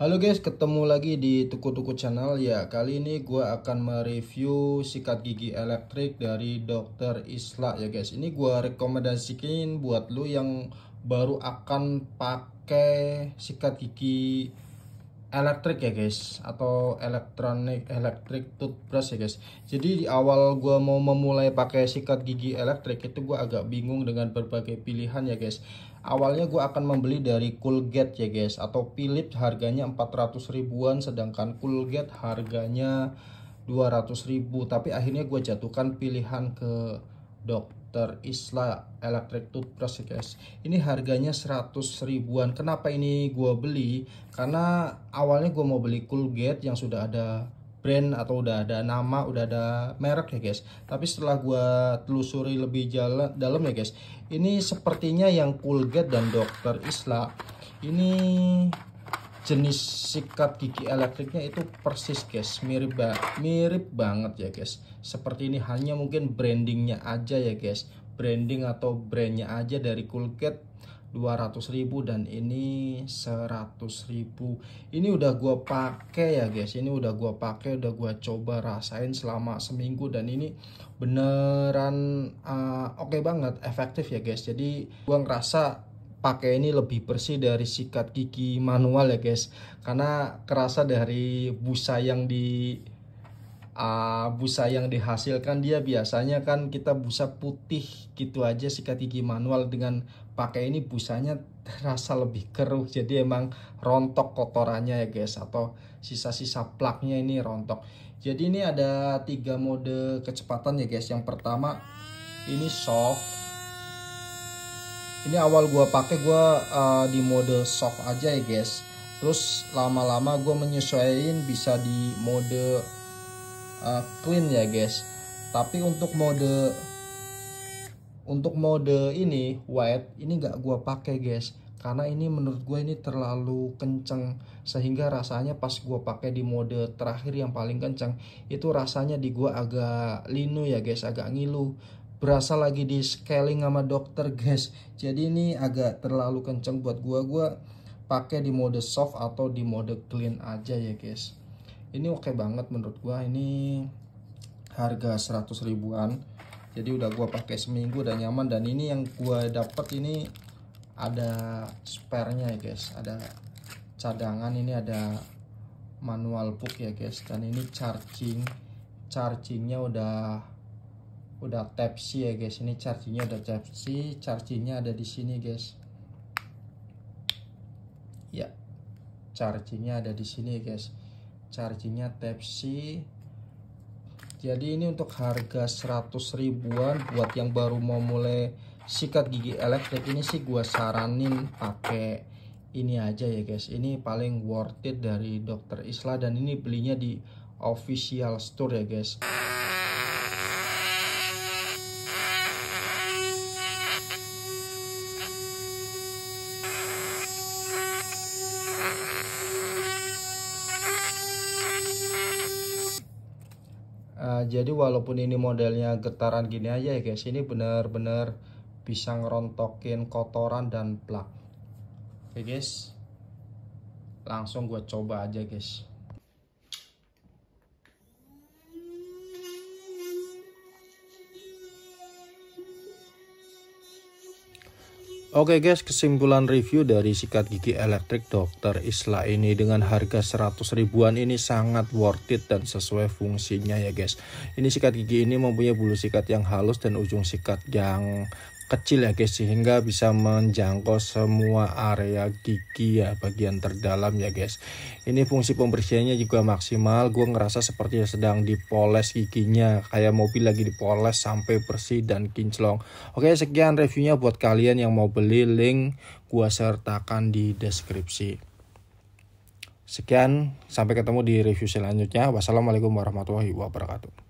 Halo guys, ketemu lagi di Tuku-Tuku Channel ya. Kali ini gue akan mereview sikat gigi elektrik dari dokter Isla ya guys. Ini gue rekomendasikan buat lo yang baru akan pakai sikat gigi elektrik ya guys atau elektronik elektrik toothbrush ya guys jadi di awal gue mau memulai pakai sikat gigi elektrik itu gue agak bingung dengan berbagai pilihan ya guys awalnya gue akan membeli dari Colgate ya guys atau Philips harganya 400 ribuan sedangkan Colgate harganya 200 ribu tapi akhirnya gue jatuhkan pilihan ke Dok Dr. Isla Electric Toothbrush ya guys Ini harganya 100 ribuan Kenapa ini gue beli? Karena awalnya gue mau beli Colgate yang sudah ada brand atau udah ada nama, udah ada merek ya guys. Tapi setelah gue telusuri lebih jalan dalam ya guys, ini sepertinya yang Colgate dan Dokter Isla ini jenis sikat gigi elektriknya itu persis guys mirip ba mirip banget ya guys seperti ini hanya mungkin brandingnya aja ya guys branding atau brandnya aja dari Colgate 200.000 dan ini 100.000 ini udah gua pakai ya guys ini udah gua pakai udah gua coba rasain selama seminggu dan ini beneran uh, oke okay banget efektif ya guys jadi gua ngerasa pakai ini lebih bersih dari sikat gigi manual ya guys karena kerasa dari busa yang di uh, busa yang dihasilkan dia biasanya kan kita busa putih gitu aja sikat gigi manual dengan pakai ini busanya terasa lebih keruh jadi emang rontok kotorannya ya guys atau sisa-sisa plaknya ini rontok jadi ini ada tiga mode kecepatan ya guys yang pertama ini soft ini awal gue pakai gue uh, di mode soft aja ya guys terus lama-lama gue menyesuaikan bisa di mode uh, eh, clean ya guys tapi untuk mode untuk mode ini white ini gak gue pakai guys karena ini menurut gue ini terlalu kenceng sehingga rasanya pas gue pakai di mode terakhir yang paling kenceng itu rasanya di gue agak linu ya guys agak ngilu berasa lagi di scaling sama dokter guys jadi ini agak terlalu kenceng buat gua gua pakai di mode soft atau di mode clean aja ya guys ini oke okay banget menurut gua ini harga 100 ribuan jadi udah gua pakai seminggu dan nyaman dan ini yang gua dapet ini ada sparenya ya guys ada cadangan ini ada manual book ya guys dan ini charging chargingnya udah udah type C ya guys ini chargingnya udah type C chargingnya ada di sini guys ya chargingnya ada di sini guys chargingnya type C jadi ini untuk harga 100 ribuan buat yang baru mau mulai sikat gigi elektrik ini sih gue saranin pakai ini aja ya guys ini paling worth it dari dokter Isla dan ini belinya di official store ya guys jadi walaupun ini modelnya getaran gini aja ya guys ini bener-bener bisa ngerontokin kotoran dan plak oke guys langsung gue coba aja guys Oke guys, kesimpulan review dari sikat gigi elektrik Dokter Isla ini dengan harga 100 ribuan ini sangat worth it dan sesuai fungsinya ya guys. Ini sikat gigi ini mempunyai bulu sikat yang halus dan ujung sikat yang kecil ya guys sehingga bisa menjangkau semua area gigi ya bagian terdalam ya guys ini fungsi pembersihannya juga maksimal gue ngerasa seperti sedang dipoles giginya kayak mobil lagi dipoles sampai bersih dan kinclong oke sekian reviewnya buat kalian yang mau beli link gue sertakan di deskripsi sekian sampai ketemu di review selanjutnya wassalamualaikum warahmatullahi wabarakatuh